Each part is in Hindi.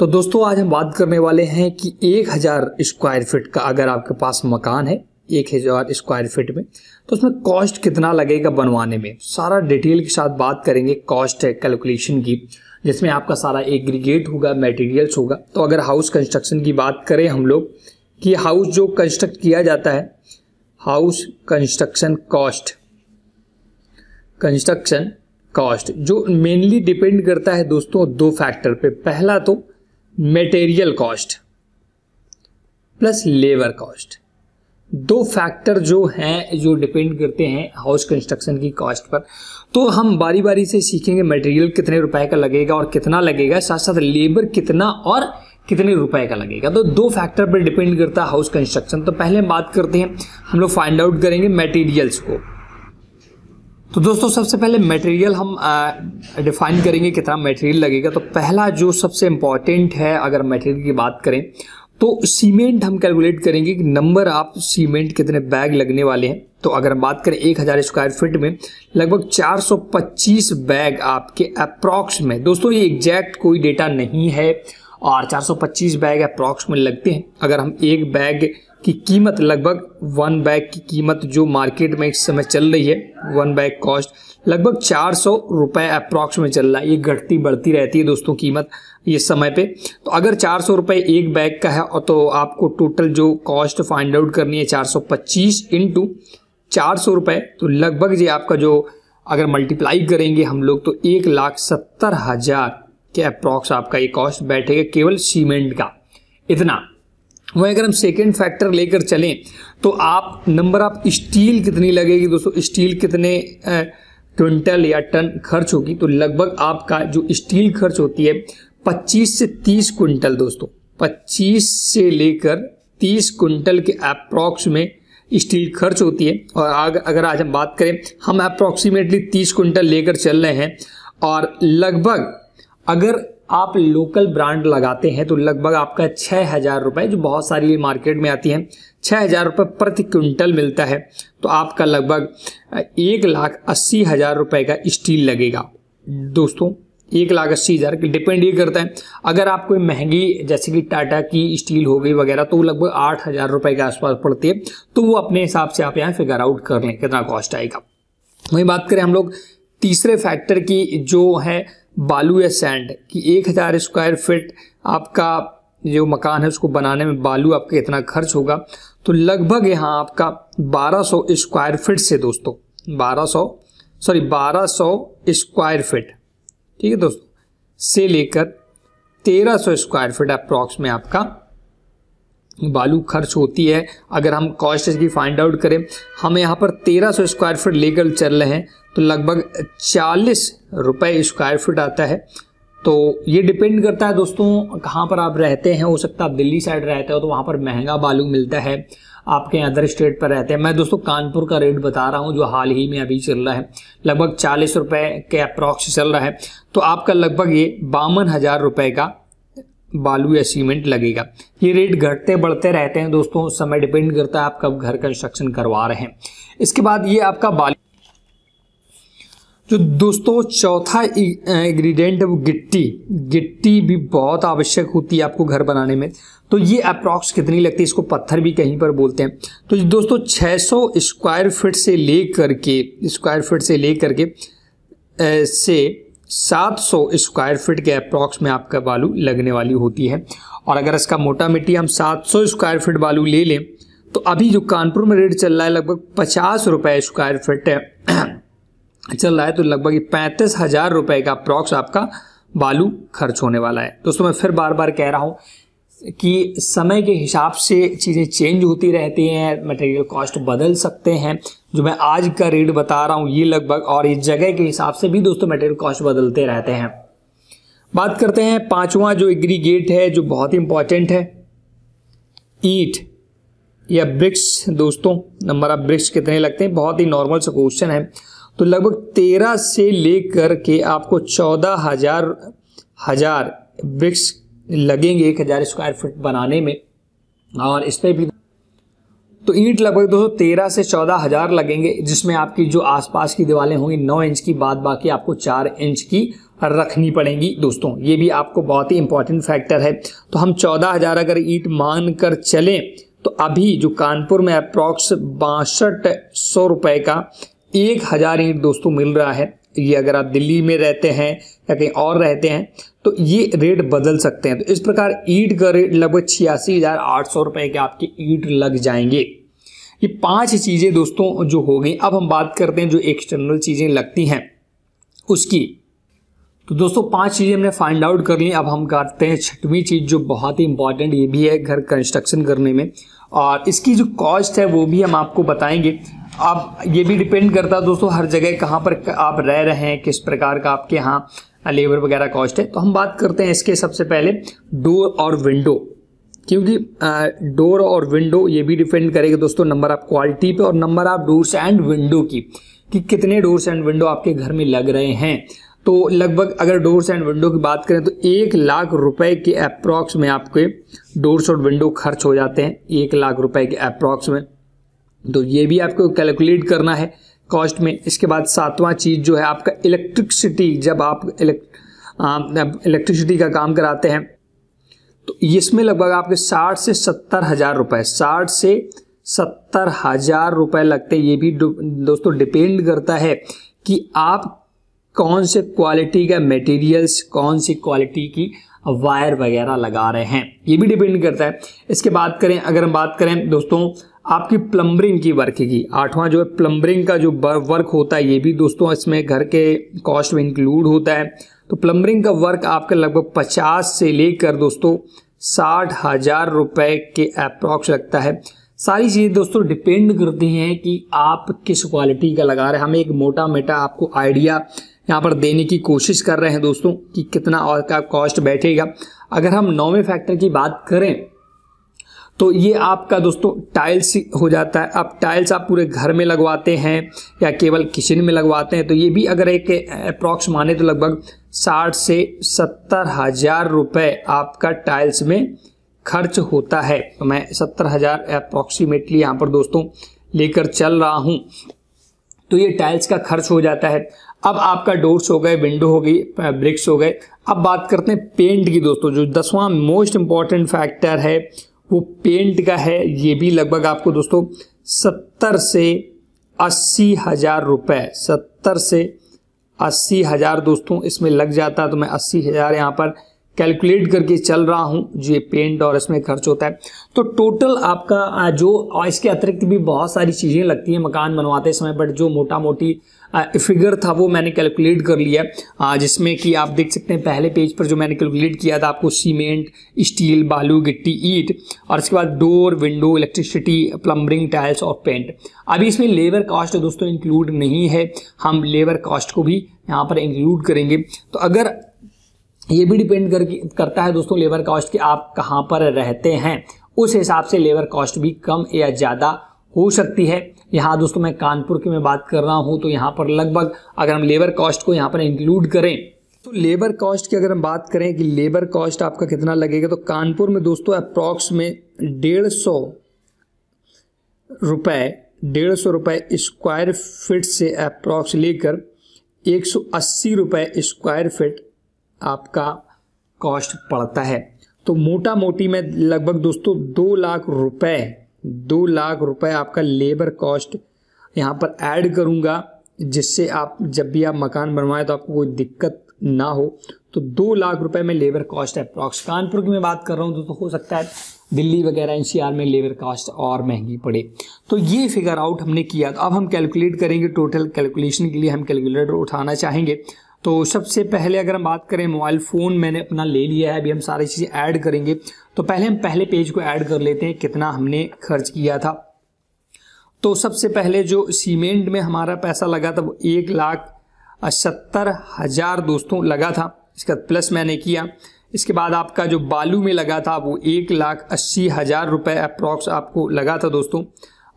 तो दोस्तों आज हम बात करने वाले हैं कि एक हज़ार स्क्वायर फीट का अगर आपके पास मकान है एक हज़ार स्क्वायर फीट में तो उसमें कॉस्ट कितना लगेगा बनवाने में सारा डिटेल के साथ बात करेंगे कॉस्ट है कैलकुलेशन की जिसमें आपका सारा एग्रीगेट होगा मटेरियल्स होगा तो अगर हाउस कंस्ट्रक्शन की बात करें हम लोग कि हाउस जो कंस्ट्रक्ट किया जाता है house construction cost construction cost जो मेनली डिपेंड करता है दोस्तों दो फैक्टर पे पहला तो material cost plus labour cost दो फैक्टर जो हैं जो डिपेंड करते हैं हाउस कंस्ट्रक्शन की कॉस्ट पर तो हम बारी बारी से सीखेंगे मटेरियल कितने रुपए का लगेगा और कितना लगेगा साथ साथ लेबर कितना और कितने रुपए का लगेगा तो दो फैक्टर पर डिपेंड करता है हाउस कंस्ट्रक्शन तो पहले बात करते हैं हम लोग फाइंड आउट करेंगे मटेरियल्स को तो दोस्तों सबसे पहले मटेरियल हम डिफाइन करेंगे कितना मटेरियल लगेगा तो पहला जो सबसे इम्पॉर्टेंट है अगर मटेरियल की बात करें तो सीमेंट हम कैलकुलेट करेंगे कि नंबर आप सीमेंट कितने बैग लगने वाले हैं तो अगर हम बात करें एक हज़ार स्क्वायर फीट में लगभग 425 बैग आपके अप्रॉक्स में दोस्तों ये एग्जैक्ट कोई डेटा नहीं है और 425 बैग अप्रॉक्स में लगते हैं अगर हम एक बैग की कीमत लगभग वन बैग की कीमत जो मार्केट में इस समय चल रही है वन बैग कॉस्ट लगभग चार सौ रुपये अप्रॉक्स में चल रहा है ये घटती बढ़ती रहती है दोस्तों कीमत ये समय पे तो अगर चार सौ रुपये एक बैग का है तो आपको टोटल जो कॉस्ट फाइंड आउट करनी है चार सौ पच्चीस इंटू चार सौ रुपये तो लगभग ये आपका जो अगर मल्टीप्लाई करेंगे हम लोग तो एक लाख सत्तर हज़ार के अप्रॉक्स आपका ये कॉस्ट बैठेगा केवल सीमेंट का इतना वहीं अगर हम सेकेंड फैक्टर लेकर चलें तो आप नंबर आप स्टील कितनी लगेगी दोस्तों स्टील कितने क्विंटल या टन खर्च होगी तो लगभग आपका जो स्टील खर्च होती है 25 से 30 क्विंटल दोस्तों 25 से लेकर 30 क्विंटल के अप्रॉक्स में स्टील खर्च होती है और आग, अगर आज हम बात करें हम अप्रॉक्सीमेटली 30 क्विंटल लेकर चल रहे हैं और लगभग अगर आप लोकल ब्रांड लगाते हैं तो लगभग आपका छः हज़ार रुपये जो बहुत सारी मार्केट में आती हैं छः हज़ार रुपये प्रति क्विंटल मिलता है तो आपका लगभग एक लाख अस्सी हज़ार रुपये का स्टील लगेगा दोस्तों एक लाख अस्सी हज़ार डिपेंड ये करता है अगर आप कोई महंगी जैसे कि टाटा की स्टील हो गई वगैरह तो लगभग आठ हज़ार रुपये के आसपास पड़ती है तो वो अपने हिसाब से आप यहाँ फिगर आउट कर लें कितना कॉस्ट आएगा वही बात करें हम लोग तीसरे फैक्टर की जो है बालू या सैंड कि एक हज़ार स्क्वायर फिट आपका जो मकान है उसको बनाने में बालू आपका इतना खर्च होगा तो लगभग यहाँ आपका 1200 स्क्वायर फिट से दोस्तों 1200 सॉरी 1200 स्क्वायर फिट ठीक है दोस्तों से लेकर 1300 स्क्वायर फिट अप्रॉक्स में आपका बालू खर्च होती है अगर हम कॉस्ट की फाइंड आउट करें हम यहाँ पर 1300 स्क्वायर फीट लेकर चल रहे हैं तो लगभग चालीस रुपये स्क्वायर फीट आता है तो ये डिपेंड करता है दोस्तों कहाँ पर आप रहते हैं हो सकता है आप दिल्ली साइड रहते हो तो वहाँ पर महंगा बालू मिलता है आपके अदर स्टेट पर रहते हैं मैं दोस्तों कानपुर का रेट बता रहा हूँ जो हाल ही में अभी चल रहा है लगभग चालीस रुपये के अप्रॉक्स चल रहा है तो आपका लगभग ये बावन हज़ार रुपये का बालू या सीमेंट लगेगा ये रेट घटते बढ़ते रहते हैं दोस्तों समय डिपेंड करता है आप कब घर कंस्ट्रक्शन करवा रहे हैं इसके बाद ये आपका बालू जो तो दोस्तों चौथा इंग्रेडिएंट है वो गिट्टी गिट्टी भी बहुत आवश्यक होती है आपको घर बनाने में तो ये अप्रॉक्स कितनी लगती है इसको पत्थर भी कहीं पर बोलते हैं तो दोस्तों 600 स्क्वायर फीट से ले करके स्क्वायर फीट से ले करके से 700 स्क्वायर फीट के अप्रॉक्स में आपका बालू लगने वाली होती है और अगर इसका मोटा मिट्टी हम 700 स्क्वायर फीट बालू ले लें तो अभी जो कानपुर में रेट चल रहा है लगभग पचास रुपये स्क्वायर फिट है चल रहा है तो लगभग पैंतीस हजार रुपए का अप्रॉक्स आपका बालू खर्च होने वाला है दोस्तों मैं फिर बार बार कह रहा हूँ कि समय के हिसाब से चीज़ें चेंज होती रहती हैं मटेरियल कॉस्ट बदल सकते हैं जो मैं आज का रेट बता रहा हूँ ये लगभग और इस जगह के हिसाब से भी दोस्तों मटेरियल कॉस्ट बदलते रहते हैं बात करते हैं पांचवा जो एग्रीगेट है जो बहुत ही इंपॉर्टेंट है ईट या ब्रिक्स दोस्तों नंबर ऑफ ब्रिक्स कितने लगते हैं बहुत ही नॉर्मल सा क्वेश्चन है तो लगभग तेरह से लेकर के आपको चौदह हजार हजार ब्रिक्स लगेंगे एक हजार स्क्वायर फीट बनाने में और इस पर भी तो ईंट लगभग दोस्तों तेरह से चौदह हजार लगेंगे जिसमें आपकी जो आसपास की दीवारें होंगी नौ इंच की बाद बाकी आपको चार इंच की रखनी पड़ेंगी दोस्तों ये भी आपको बहुत ही इंपॉर्टेंट फैक्टर है तो हम चौदह हजार अगर ईंट मान कर चलें तो अभी जो कानपुर में अप्रॉक्स बासठ सौ रुपए का एक हज़ार ईंट दोस्तों मिल रहा है ये अगर आप दिल्ली में रहते हैं या कहीं और रहते हैं तो ये रेट बदल सकते हैं तो इस प्रकार ईट का रेट लगभग छियासी हज़ार आठ सौ रुपये के आपके ईट लग जाएंगे ये पांच चीज़ें दोस्तों जो हो गई अब हम बात करते हैं जो एक्सटर्नल चीज़ें लगती हैं उसकी तो दोस्तों पांच चीज़ें हमने फाइंड आउट कर ली अब हम करते हैं छठवीं चीज़ जो बहुत ही इंपॉर्टेंट ये भी है घर कंस्ट्रक्शन करने में और इसकी जो कॉस्ट है वो भी हम आपको बताएंगे आप ये भी डिपेंड करता है दोस्तों हर जगह कहाँ पर आप रह रहे हैं किस प्रकार का आपके यहाँ लेबर वगैरह कॉस्ट है तो हम बात करते हैं इसके सबसे पहले डोर और विंडो क्योंकि डोर और विंडो ये भी डिपेंड करेगा दोस्तों नंबर आप क्वालिटी पे और नंबर आप डोर्स एंड विंडो की कि कितने डोर्स एंड विंडो आपके घर में लग रहे हैं तो लगभग अगर डोर्स एंड विंडो की बात करें तो एक लाख रुपए के अप्रॉक्स में आपके डोर्स और विंडो खर्च हो जाते हैं एक लाख रुपए के अप्रॉक्स में तो ये भी आपको कैलकुलेट करना है कॉस्ट में इसके बाद सातवां चीज़ जो है आपका इलेक्ट्रिसिटी जब आप इलेक्ट्रिसिटी का काम कराते हैं तो इसमें लगभग आपके साठ से सत्तर हज़ार रुपये साठ से सत्तर हज़ार रुपये लगते हैं ये भी दोस्तों डिपेंड करता है कि आप कौन से क्वालिटी का मटेरियल्स कौन सी क्वालिटी की वायर वगैरह लगा रहे हैं ये भी डिपेंड करता है इसके बात करें अगर हम बात करें दोस्तों आपकी प्लम्बरिंग की वर्क की आठवां जो है प्लम्बरिंग का जो वर्क होता है ये भी दोस्तों इसमें घर के कॉस्ट में इंक्लूड होता है तो प्लम्बरिंग का वर्क आपका लगभग पचास से लेकर दोस्तों साठ हजार रुपये के अप्रॉक्स लगता है सारी चीज़ें दोस्तों डिपेंड करती हैं कि आप किस क्वालिटी का लगा रहे हैं हम एक मोटा मेटा आपको आइडिया यहाँ पर देने की कोशिश कर रहे हैं दोस्तों कि कितना और का कॉस्ट बैठेगा अगर हम नौवें फैक्टर की बात करें तो ये आपका दोस्तों टाइल्स हो जाता है अब टाइल्स आप पूरे घर में लगवाते हैं या केवल किचन में लगवाते हैं तो ये भी अगर एक अप्रॉक्स माने तो लगभग साठ से सत्तर हजार रुपये आपका टाइल्स में खर्च होता है तो मैं सत्तर हजार अप्रॉक्सीमेटली यहाँ पर दोस्तों लेकर चल रहा हूँ तो ये टाइल्स का खर्च हो जाता है अब आपका डोर्स हो गए विंडो हो गई ब्रिक्स हो गए अब बात करते हैं पेंट की दोस्तों जो दसवां मोस्ट इंपॉर्टेंट फैक्टर है वो पेंट का है ये भी लगभग आपको दोस्तों सत्तर से अस्सी हजार रुपये सत्तर से अस्सी हजार दोस्तों इसमें लग जाता है तो मैं अस्सी हजार यहाँ पर कैलकुलेट करके चल रहा हूँ जो ये पेंट और इसमें खर्च होता है तो टोटल आपका जो इसके अतिरिक्त भी बहुत सारी चीज़ें लगती हैं मकान बनवाते समय बट जो मोटा मोटी फिगर था वो मैंने कैलकुलेट कर लिया जिसमें कि आप देख सकते हैं पहले पेज पर जो मैंने कैलकुलेट किया था आपको सीमेंट स्टील बालू गिट्टी ईट और इसके बाद door window electricity plumbing tiles और पेंट अभी इसमें लेबर कॉस्ट दोस्तों इंक्लूड नहीं है हम लेबर कॉस्ट को भी यहाँ पर इंक्लूड करेंगे तो अगर ये भी डिपेंड कर, करता है दोस्तों लेबर कॉस्ट कि आप कहाँ पर रहते हैं उस हिसाब से लेबर कॉस्ट भी कम या ज़्यादा हो सकती है यहाँ दोस्तों मैं कानपुर की मैं बात कर रहा हूँ तो यहाँ पर लगभग अगर हम लेबर कॉस्ट को यहाँ पर इंक्लूड करें तो लेबर कॉस्ट की अगर हम बात करें कि लेबर कॉस्ट आपका कितना लगेगा तो कानपुर में दोस्तों अप्रॉक्स में डेढ़ सौ रुपये डेढ़ सौ रुपये स्क्वायर फिट से अप्रॉक्स लेकर एक सौ अस्सी रुपये स्क्वायर फिट आपका कॉस्ट पड़ता है तो मोटा मोटी में लगभग दोस्तों दो लाख रुपए दो लाख रुपए आपका लेबर कॉस्ट यहाँ पर ऐड करूँगा जिससे आप जब भी आप मकान बनवाएं तो आपको कोई दिक्कत ना हो तो दो लाख रुपए में लेबर कॉस्ट अप्रॉक्स कानपुर की मैं बात कर रहा हूँ तो, तो हो सकता है दिल्ली वगैरह एन में लेबर कास्ट और महंगी पड़े तो ये फिगर आउट हमने किया तो अब हम कैलकुलेट करेंगे टोटल कैलकुलेशन के लिए हम कैलकुलेटर उठाना चाहेंगे तो सबसे पहले अगर हम बात करें मोबाइल फ़ोन मैंने अपना ले लिया है अभी हम सारी चीज़ें ऐड करेंगे तो पहले हम पहले पेज को ऐड कर लेते हैं कितना हमने खर्च किया था तो सबसे पहले जो सीमेंट में हमारा पैसा लगा था वो एक लाख सत्तर हज़ार दोस्तों लगा था इसका प्लस मैंने किया इसके बाद आपका जो बालू में लगा था वो एक लाख अस्सी हज़ार रुपये अप्रॉक्स आपको लगा था दोस्तों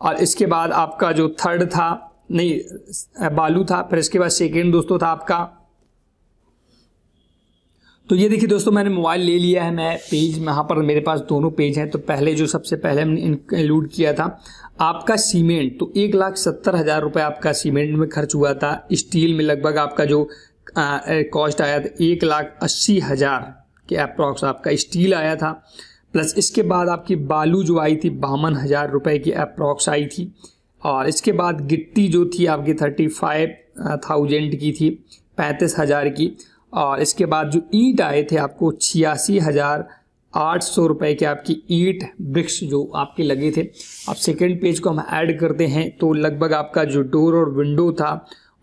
और इसके बाद आपका जो थर्ड था नहीं बालू था फिर इसके बाद सेकेंड दोस्तों था आपका तो ये देखिए दोस्तों मैंने मोबाइल ले लिया है मैं पेज यहाँ पर मेरे पास दोनों पेज हैं तो पहले जो सबसे पहले हमने इंक्लूड किया था आपका सीमेंट तो एक लाख सत्तर हज़ार रुपये आपका सीमेंट में खर्च हुआ था स्टील में लगभग आपका जो कॉस्ट आया था एक लाख अस्सी हज़ार के अप्रॉक्स आपका स्टील आया था प्लस इसके बाद आपकी बालू जो आई थी बावन हज़ार रुपये की अप्रॉक्स आई थी और इसके बाद गिट्टी जो थी आपकी थर्टी फाइव थाउजेंड की थी पैंतीस हज़ार की और इसके बाद जो ईट आए थे आपको छियासी हज़ार आठ सौ रुपये की आपकी ईट ब्रिक्स जो आपके लगे थे अब सेकेंड पेज को हम ऐड करते हैं तो लगभग आपका जो डोर और विंडो था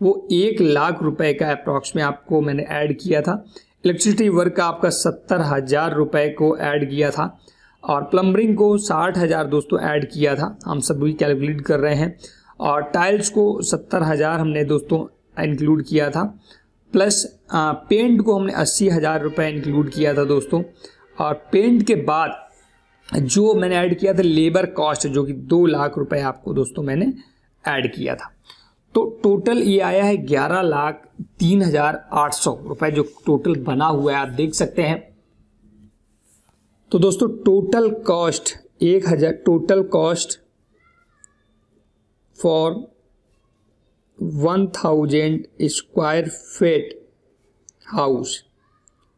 वो एक लाख रुपए का अप्रॉक्स में आपको मैंने ऐड किया था इलेक्ट्रिसिटी वर्क का आपका सत्तर हज़ार रुपये को ऐड किया था और प्लम्बरिंग को साठ हज़ार दोस्तों ऐड किया था हम सब भी कैलकुलेट कर रहे हैं और टाइल्स को सत्तर हज़ार हमने दोस्तों इंक्लूड किया था प्लस पेंट को हमने अस्सी हज़ार रुपये इंक्लूड किया था दोस्तों और पेंट के बाद जो मैंने ऐड किया था लेबर कॉस्ट जो कि दो लाख रुपए आपको दोस्तों मैंने ऐड किया था तो टोटल ये आया है ग्यारह लाख तीन हजार आठ सौ रुपये जो टोटल बना हुआ है आप देख सकते हैं तो दोस्तों टोटल कॉस्ट एक हजार total cost for one thousand square feet house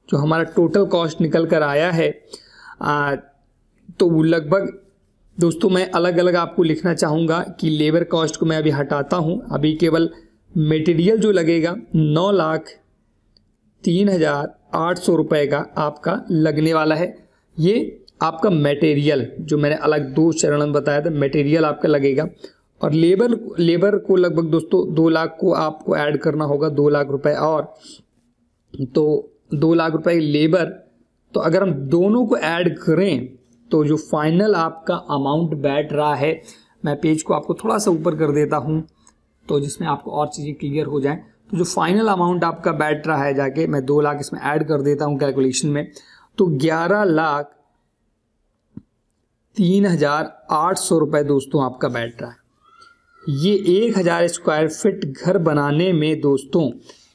जो हमारा टोटल कॉस्ट निकल कर आया है आ, तो लगभग दोस्तों मैं अलग अलग आपको लिखना चाहूँगा कि लेबर कॉस्ट को मैं अभी हटाता हूँ अभी केवल मटेरियल जो लगेगा नौ लाख तीन हज़ार आठ सौ रुपये का आपका लगने वाला है ये आपका मटेरियल जो मैंने अलग दो चरण में बताया था मटेरियल आपका लगेगा और लेबर लेबर को लगभग दोस्तों दो लाख को आपको ऐड करना होगा दो लाख रुपए और तो दो लाख रुपए लेबर तो अगर हम दोनों को ऐड करें तो जो फाइनल आपका अमाउंट बैठ रहा है मैं पेज को आपको थोड़ा सा ऊपर कर देता हूं तो जिसमें आपको और चीज़ें क्लियर हो जाएं तो जो फाइनल अमाउंट आपका बैठ रहा है जाके मैं दो लाख इसमें ऐड कर देता हूं कैलकुलेशन में तो ग्यारह लाख तीन हजार आठ सौ रुपये दोस्तों आपका बैठ रहा है ये एक हजार स्क्वायर फिट घर बनाने में दोस्तों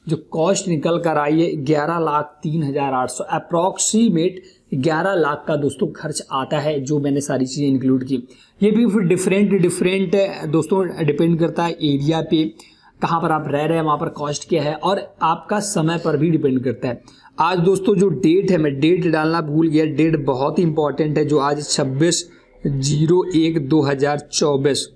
जो कॉस्ट निकल कर आई है ग्यारह लाख तीन हजार आठ सौ अप्रॉक्सीमेट ग्यारह लाख का दोस्तों खर्च आता है जो मैंने सारी चीज़ें इंक्लूड की ये भी फिर डिफरेंट डिफरेंट दोस्तों डिपेंड करता है एरिया पे कहाँ पर आप रह रहे हैं वहाँ पर कॉस्ट क्या है और आपका समय पर भी डिपेंड करता है आज दोस्तों जो डेट है मैं डेट डालना भूल गया डेट बहुत ही इंपॉर्टेंट है जो आज छब्बीस जीरो एक दो हज़ार चौबीस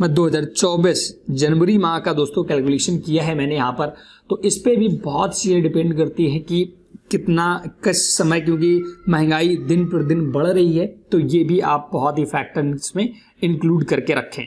मैं 2024 जनवरी माह का दोस्तों कैलकुलेशन किया है मैंने यहाँ पर तो इस पर भी बहुत चीज़ें डिपेंड करती है कि कितना किस समय क्योंकि महंगाई दिन पर दिन बढ़ रही है तो ये भी आप बहुत ही फैक्टर में इंक्लूड करके रखें